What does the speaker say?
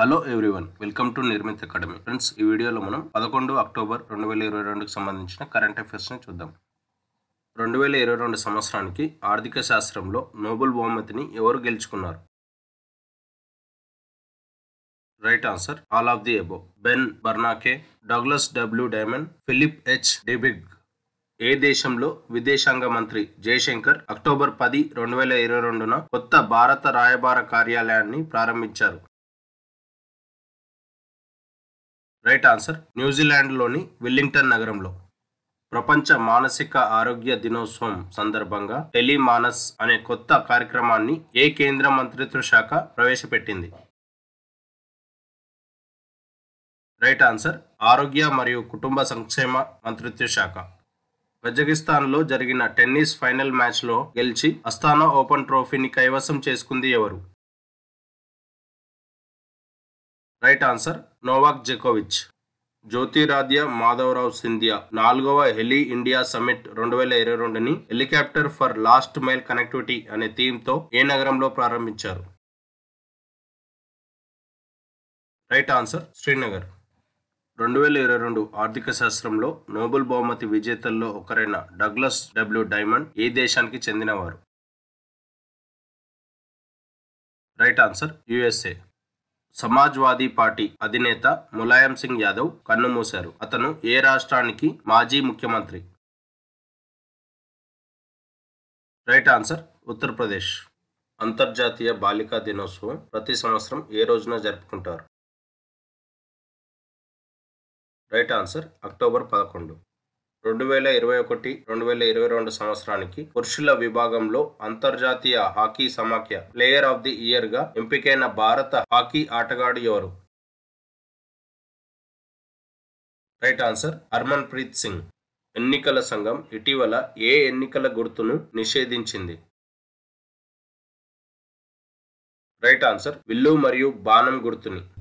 hello everyone welcome to Nirmith academy friends ఈ వీడియోలో మనం పదకొండు అక్టోబర్ రెండు వేల ఇరవై రెండుకి సంబంధించిన కరెంట్ అఫేర్స్ని చూద్దాం రెండు వేల ఇరవై రెండు సంవత్సరానికి ఆర్థిక శాస్త్రంలో నోబెల్ బహుమతిని ఎవరు గెలుచుకున్నారు right answer all of the above Ben Bernanke Douglas W Diamond Philip H Dybvig ఏ దేశంలో విదేశాంగ మంత్రి జయశంకర్ అక్టోబర్ పది రెండు వేల ఇరవై రెండున కొత్త భారత రాయబార కార్యాలయాన్ని ప్రారంభించారు రైట్ ఆన్సర్ న్యూజిలాండ్లోని విల్లింగ్టన్ నగరంలో ప్రపంచ మానసిక ఆరోగ్య దినోత్సవం సందర్భంగా టెలిమానస్ అనే కొత్త కార్యక్రమాన్ని ఏ కేంద్ర మంత్రిత్వ శాఖ ప్రవేశపెట్టింది రైట్ ఆన్సర్ ఆరోగ్య మరియు కుటుంబ సంక్షేమ మంత్రిత్వ శాఖ కజకిస్తాన్లో జరిగిన టెన్నిస్ ఫైనల్ మ్యాచ్లో గెలిచి అస్థానా ఓపెన్ ట్రోఫీని కైవసం చేసుకుంది ఎవరు రైట్ ఆన్సర్ నోవాక్ జకోవిచ్ జ్యోతిరాధ్య మాధవరావు సింధియా నాలుగవ హెలి ఇండియా సమిట్ రెండు వేల ఇరవై రెండుని helicopter for last mile connectivity అనే థీమ్తో ఏ నగరంలో ప్రారంభించారు రైట్ ఆన్సర్ శ్రీనగర్ రెండు వేల ఇరవై రెండు ఆర్థిక శాస్త్రంలో నోబెల్ బహుమతి విజేతల్లో ఒకరైన డగ్లస్ డబ్ల్యూ డైమండ్ ఏ దేశానికి చెందినవారు right answer USA Samajwadi Party అధినేత ములాయం సింగ్ యాదవ్ కన్నుమూశారు అతను ఏ రాష్ట్రానికి మాజీ ముఖ్యమంత్రి రైట్ ఆన్సర్ ఉత్తరప్రదేశ్ అంతర్జాతీయ బాలికా దినోత్సవం ప్రతి సంవత్సరం ఏ రోజున జరుపుకుంటారు రైట్ ఆన్సర్ అక్టోబర్ పదకొండు రెండు వేల ఇరవై ఒకటి రెండు వేల ఇరవై రెండు సంవత్సరానికి పురుషుల విభాగంలో అంతర్జాతీయ హాకీ సమాఖ్య ప్లేయర్ ఆఫ్ ది ఇయర్ గా ఎంపికైన భారత హాకీ ఆటగాడు ఎవరు right answer Harmanpreet Singh ఎన్నికల సంఘం ఇటీవల ఏ ఎన్నికల గుర్తును నిషేధించింది రైట్ ఆన్సర్ విల్లు మరియు బాణం గుర్తుని